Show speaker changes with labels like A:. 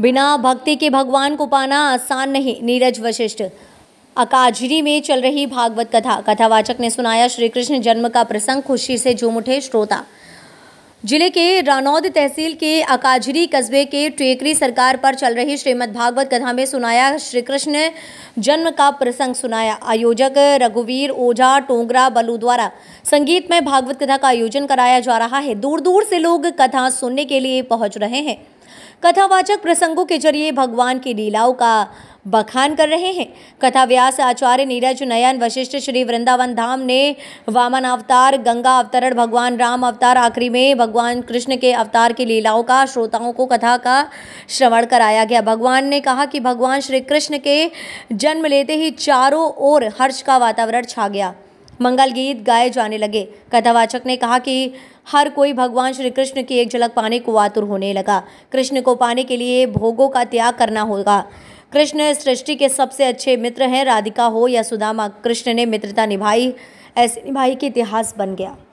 A: बिना भक्ति के भगवान को पाना आसान नहीं नीरज वशिष्ठ अकाजरी में चल रही भागवत कथा कथावाचक ने सुनाया श्री कृष्ण जन्म का प्रसंग खुशी से झूम उठे श्रोता जिले के रानौद तहसील के अकाजरी कस्बे के टेकरी सरकार पर चल रही श्रीमद् भागवत कथा में सुनाया श्री कृष्ण जन्म का प्रसंग सुनाया आयोजक रघुवीर ओझा टोंगरा बलू द्वारा संगीत में भागवत कथा का आयोजन कराया जा रहा है दूर दूर से लोग कथा सुनने के लिए पहुंच रहे हैं कथावाचक प्रसंगों के जरिए भगवान की लीलाओं का बखान कर रहे हैं कथा व्यास आचार्य नीरज नयन वशिष्ठ श्री वृंदावन धाम ने वामन अवतार गंगा अवतरण भगवान राम अवतार आखिरी में भगवान कृष्ण के अवतार की लीलाओं का श्रोताओं को कथा का श्रवण कराया गया भगवान ने कहा कि भगवान श्री कृष्ण के जन्म लेते ही चारों ओर हर्ष का वातावरण छा गया मंगल गीत गाए जाने लगे कथावाचक ने कहा कि हर कोई भगवान श्री कृष्ण की एक झलक पाने को आतुर होने लगा कृष्ण को पाने के लिए भोगों का त्याग करना होगा कृष्ण सृष्टि के सबसे अच्छे मित्र हैं राधिका हो या सुदामा कृष्ण ने मित्रता निभाई ऐसे निभाई कि इतिहास बन गया